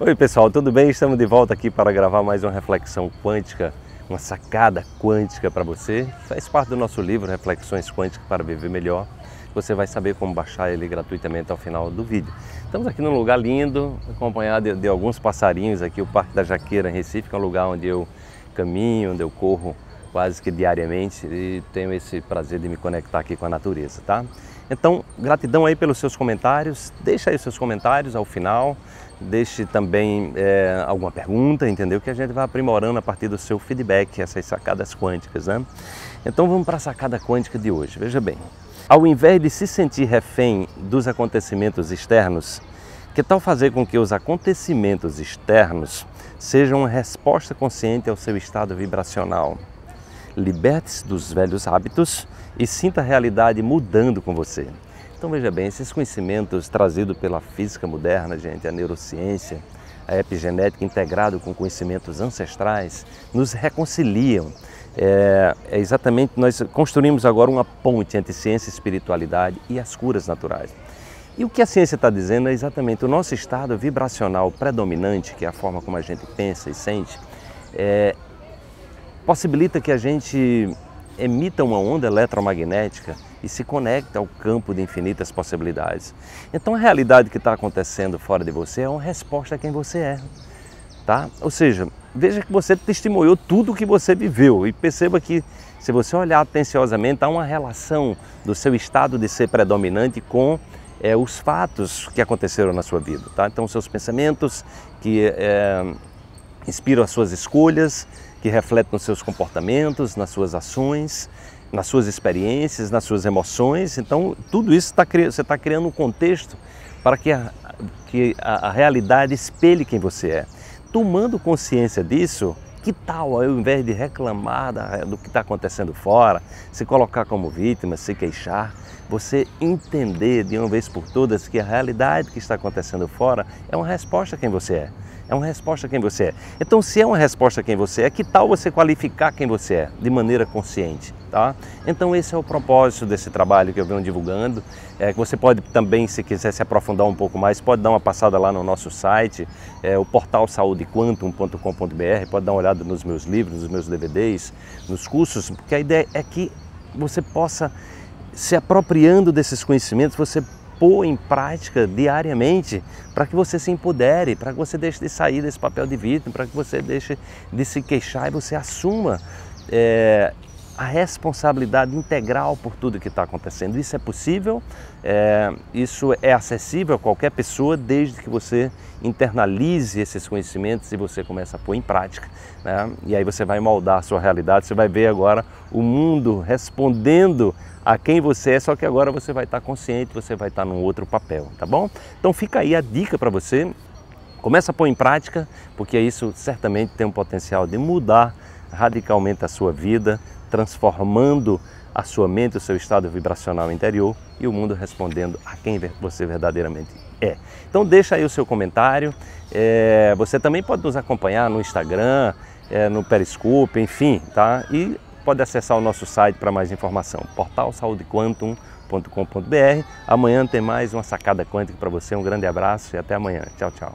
Oi, pessoal, tudo bem? Estamos de volta aqui para gravar mais uma reflexão quântica, uma sacada quântica para você. Faz parte do nosso livro Reflexões Quânticas para Viver Melhor. Você vai saber como baixar ele gratuitamente ao final do vídeo. Estamos aqui num lugar lindo, acompanhado de, de alguns passarinhos aqui, o Parque da Jaqueira, em Recife, que é um lugar onde eu caminho, onde eu corro quase que diariamente e tenho esse prazer de me conectar aqui com a natureza, tá? Então, gratidão aí pelos seus comentários. Deixa aí os seus comentários ao final. Deixe também é, alguma pergunta, entendeu? Que a gente vai aprimorando a partir do seu feedback, essas sacadas quânticas, né? Então vamos para a sacada quântica de hoje. Veja bem, ao invés de se sentir refém dos acontecimentos externos, que tal fazer com que os acontecimentos externos sejam uma resposta consciente ao seu estado vibracional? Liberte-se dos velhos hábitos e sinta a realidade mudando com você. Então veja bem, esses conhecimentos trazidos pela física moderna, gente, a neurociência, a epigenética integrado com conhecimentos ancestrais, nos reconciliam. É, é exatamente, nós construímos agora uma ponte entre ciência e espiritualidade e as curas naturais. E o que a ciência está dizendo é exatamente o nosso estado vibracional predominante, que é a forma como a gente pensa e sente, é, possibilita que a gente emita uma onda eletromagnética e se conecta ao campo de infinitas possibilidades. Então a realidade que está acontecendo fora de você é uma resposta a quem você é. Tá? Ou seja, veja que você testemunhou tudo o que você viveu e perceba que se você olhar atenciosamente há uma relação do seu estado de ser predominante com é, os fatos que aconteceram na sua vida. Tá? Então seus pensamentos que é, inspiram as suas escolhas, que reflete nos seus comportamentos, nas suas ações, nas suas experiências, nas suas emoções. Então, tudo isso tá, você está criando um contexto para que, a, que a, a, realidade espelhe quem você é. Tomando consciência disso, que tal ao invés de reclamar da, do que está acontecendo fora, se colocar como vítima, se queixar, você entender de uma vez por todas que a realidade que está acontecendo fora é uma resposta a quem você é. É uma resposta a quem você é. Então, se é uma resposta a quem você é, que tal você qualificar quem você é de maneira consciente? Tá? Então, esse é o propósito desse trabalho que eu venho divulgando. É, que você pode também, se quiser se aprofundar um pouco mais, pode dar uma passada lá no nosso site, é, o portal saudequantum.com.br, pode dar uma olhada nos meus livros, nos meus DVDs, nos cursos, porque a ideia é que você possa, se apropriando desses conhecimentos, você pôr em prática diariamente para que você se empodere, para que você deixe de sair desse papel de vítima, para que você deixe de se queixar e você assuma é, a responsabilidade integral por tudo que está acontecendo. Isso é possível, é, isso é acessível a qualquer pessoa, desde que você internalize esses conhecimentos e você começa a pôr em prática. Né? E aí você vai moldar a sua realidade, você vai ver agora o mundo respondendo a quem você é, só que agora você vai estar tá consciente, você vai estar tá num outro papel, tá bom? Então fica aí a dica para você, começa a pôr em prática, porque isso certamente tem um potencial de mudar radicalmente a sua vida, transformando a sua mente, o seu estado vibracional interior e o mundo respondendo a quem você verdadeiramente é. Então deixa aí o seu comentário. É, você também pode nos acompanhar no Instagram, é, no Periscope, enfim, tá? E pode acessar o nosso site para mais informação, portalsaudequantum.com.br. Amanhã tem mais uma sacada quântica para você. Um grande abraço e até amanhã. Tchau, tchau.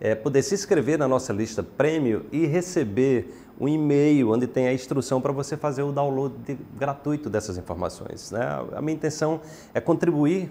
é, poder se inscrever na nossa lista prêmio e receber um e-mail onde tem a instrução para você fazer o download de, gratuito dessas informações. Né? A minha intenção é contribuir